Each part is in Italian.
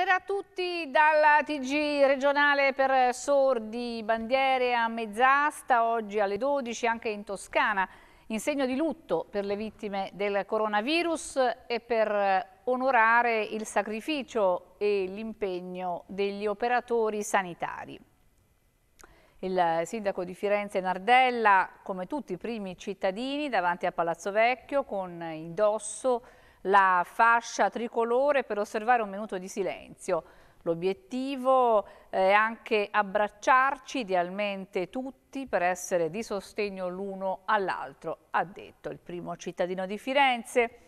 Buonasera a tutti dalla TG regionale per sordi, bandiere a mezz'asta, oggi alle 12 anche in Toscana, in segno di lutto per le vittime del coronavirus e per onorare il sacrificio e l'impegno degli operatori sanitari. Il sindaco di Firenze Nardella, come tutti i primi cittadini, davanti a Palazzo Vecchio con indosso la fascia tricolore per osservare un minuto di silenzio. L'obiettivo eh, è anche abbracciarci idealmente tutti per essere di sostegno l'uno all'altro, ha detto il primo cittadino di Firenze.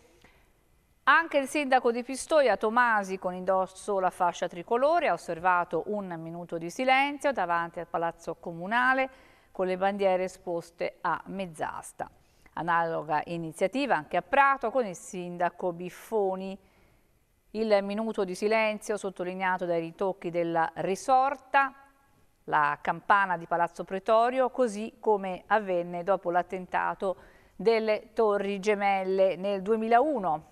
Anche il sindaco di Pistoia, Tomasi, con indosso la fascia tricolore, ha osservato un minuto di silenzio davanti al Palazzo Comunale con le bandiere esposte a mezz'asta. Analoga iniziativa anche a Prato con il sindaco Biffoni. Il minuto di silenzio sottolineato dai ritocchi della risorta, la campana di Palazzo Pretorio, così come avvenne dopo l'attentato delle Torri Gemelle nel 2001.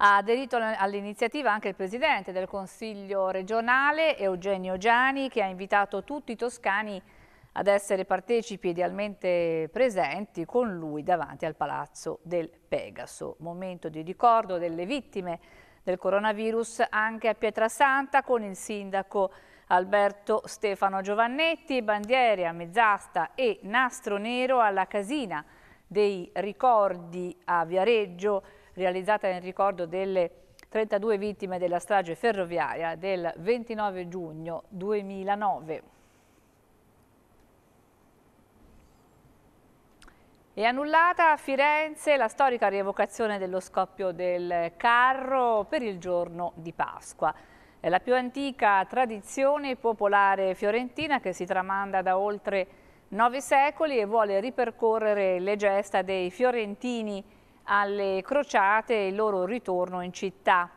Ha aderito all'iniziativa anche il presidente del Consiglio regionale Eugenio Giani che ha invitato tutti i toscani a ad essere partecipi idealmente presenti con lui davanti al Palazzo del Pegaso. Momento di ricordo delle vittime del coronavirus anche a Pietrasanta con il sindaco Alberto Stefano Giovannetti, bandiere a mezzasta e nastro nero alla casina dei ricordi a Viareggio realizzata in ricordo delle 32 vittime della strage ferroviaria del 29 giugno 2009. È annullata a Firenze la storica rievocazione dello scoppio del carro per il giorno di Pasqua. È la più antica tradizione popolare fiorentina che si tramanda da oltre nove secoli e vuole ripercorrere le gesta dei fiorentini alle crociate e il loro ritorno in città.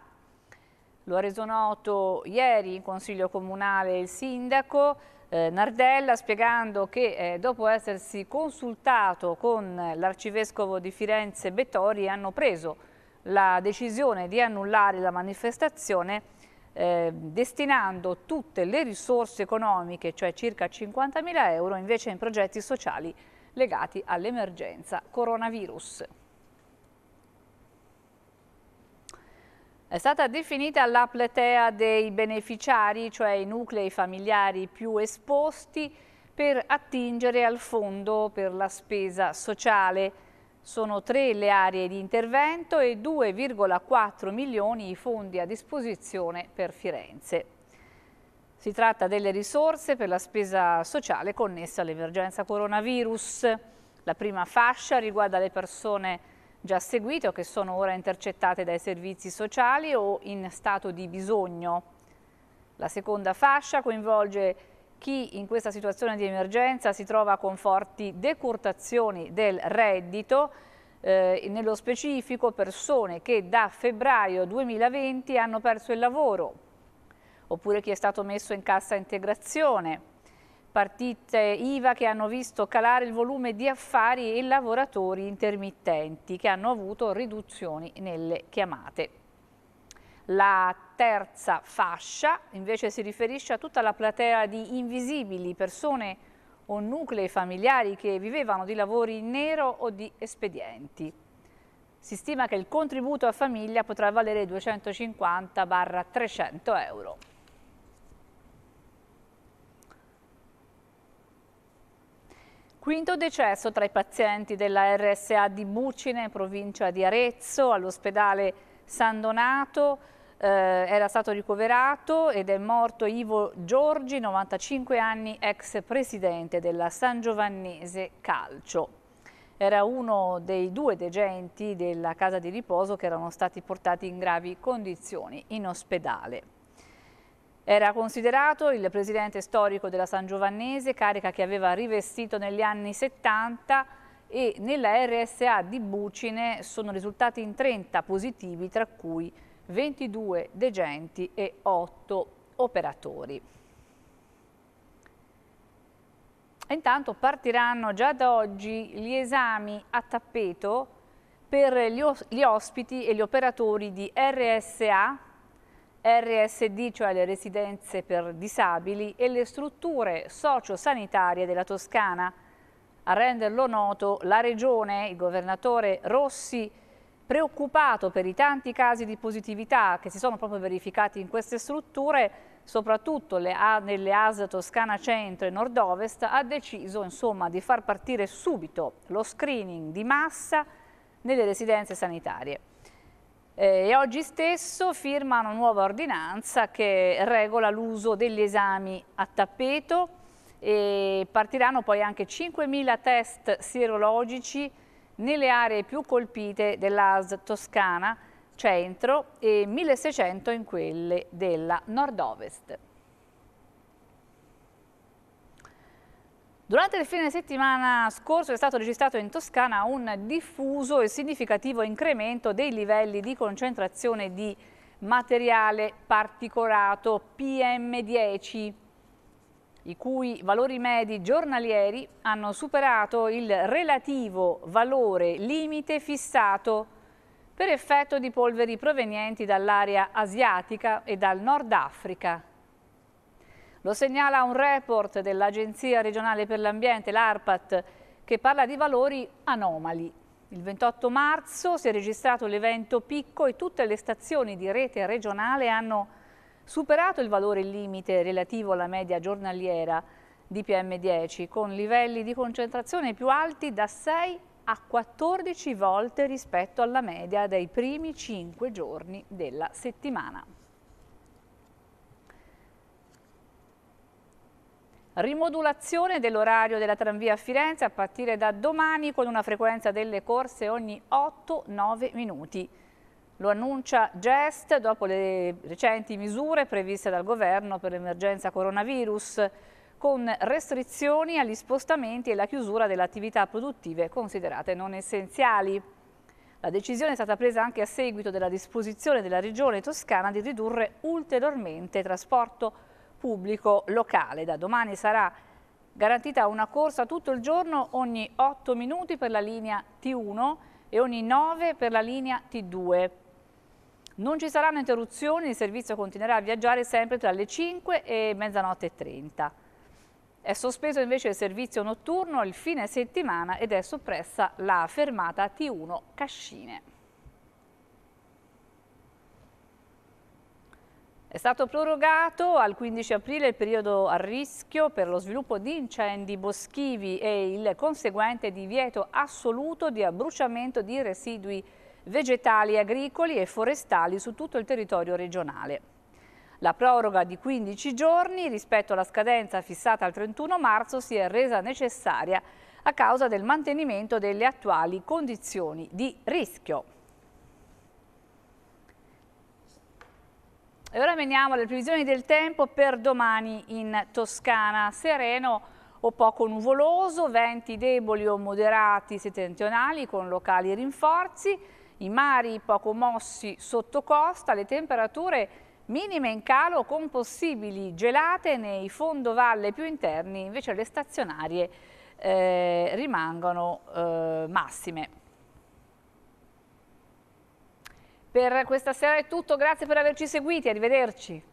Lo ha reso noto ieri in Consiglio Comunale il Sindaco, eh, Nardella spiegando che eh, dopo essersi consultato con l'arcivescovo di Firenze Bettori hanno preso la decisione di annullare la manifestazione eh, destinando tutte le risorse economiche, cioè circa 50.000 euro, invece in progetti sociali legati all'emergenza coronavirus. È stata definita la platea dei beneficiari, cioè i nuclei familiari più esposti, per attingere al fondo per la spesa sociale. Sono tre le aree di intervento e 2,4 milioni i fondi a disposizione per Firenze. Si tratta delle risorse per la spesa sociale connessa all'emergenza coronavirus. La prima fascia riguarda le persone già seguito che sono ora intercettate dai servizi sociali o in stato di bisogno. La seconda fascia coinvolge chi in questa situazione di emergenza si trova con forti decurtazioni del reddito, eh, nello specifico persone che da febbraio 2020 hanno perso il lavoro, oppure chi è stato messo in cassa integrazione, partite IVA che hanno visto calare il volume di affari e lavoratori intermittenti che hanno avuto riduzioni nelle chiamate. La terza fascia invece si riferisce a tutta la platea di invisibili, persone o nuclei familiari che vivevano di lavori in nero o di espedienti. Si stima che il contributo a famiglia potrà valere 250-300 euro. Quinto decesso tra i pazienti della RSA di Bucine, provincia di Arezzo, all'ospedale San Donato. Eh, era stato ricoverato ed è morto Ivo Giorgi, 95 anni, ex presidente della San Giovannese Calcio. Era uno dei due degenti della casa di riposo che erano stati portati in gravi condizioni in ospedale. Era considerato il presidente storico della San Giovannese, carica che aveva rivestito negli anni 70 e nella RSA di Bucine sono risultati in 30 positivi, tra cui 22 degenti e 8 operatori. E intanto partiranno già da oggi gli esami a tappeto per gli ospiti e gli operatori di RSA RSD, cioè le residenze per disabili, e le strutture sociosanitarie della Toscana. A renderlo noto la Regione, il governatore Rossi, preoccupato per i tanti casi di positività che si sono proprio verificati in queste strutture, soprattutto nelle AS Toscana Centro e Nord-Ovest, ha deciso insomma, di far partire subito lo screening di massa nelle residenze sanitarie. Eh, e oggi stesso firma una nuova ordinanza che regola l'uso degli esami a tappeto e partiranno poi anche 5.000 test sierologici nelle aree più colpite dell'AS Toscana centro e 1.600 in quelle della nord-ovest. Durante il fine settimana scorso è stato registrato in Toscana un diffuso e significativo incremento dei livelli di concentrazione di materiale particolato PM10, i cui valori medi giornalieri hanno superato il relativo valore limite fissato per effetto di polveri provenienti dall'area asiatica e dal Nord Africa. Lo segnala un report dell'Agenzia regionale per l'ambiente, l'ARPAT, che parla di valori anomali. Il 28 marzo si è registrato l'evento picco e tutte le stazioni di rete regionale hanno superato il valore limite relativo alla media giornaliera di PM10 con livelli di concentrazione più alti da 6 a 14 volte rispetto alla media dei primi 5 giorni della settimana. Rimodulazione dell'orario della tranvia a Firenze a partire da domani con una frequenza delle corse ogni 8-9 minuti. Lo annuncia Gest dopo le recenti misure previste dal governo per l'emergenza coronavirus, con restrizioni agli spostamenti e la chiusura delle attività produttive considerate non essenziali. La decisione è stata presa anche a seguito della disposizione della Regione Toscana di ridurre ulteriormente il trasporto pubblico locale. Da domani sarà garantita una corsa tutto il giorno ogni 8 minuti per la linea T1 e ogni 9 per la linea T2. Non ci saranno interruzioni, il servizio continuerà a viaggiare sempre tra le 5 e mezzanotte e 30. È sospeso invece il servizio notturno il fine settimana ed è soppressa la fermata T1 Cascine. È stato prorogato al 15 aprile il periodo a rischio per lo sviluppo di incendi boschivi e il conseguente divieto assoluto di abbruciamento di residui vegetali, agricoli e forestali su tutto il territorio regionale. La proroga di 15 giorni rispetto alla scadenza fissata al 31 marzo si è resa necessaria a causa del mantenimento delle attuali condizioni di rischio. E ora veniamo alle previsioni del tempo per domani in Toscana. Sereno o poco nuvoloso, venti deboli o moderati settentrionali con locali rinforzi, i mari poco mossi sotto costa, le temperature minime in calo con possibili gelate nei fondovalle più interni, invece le stazionarie eh, rimangono eh, massime. Per questa sera è tutto, grazie per averci seguiti, arrivederci.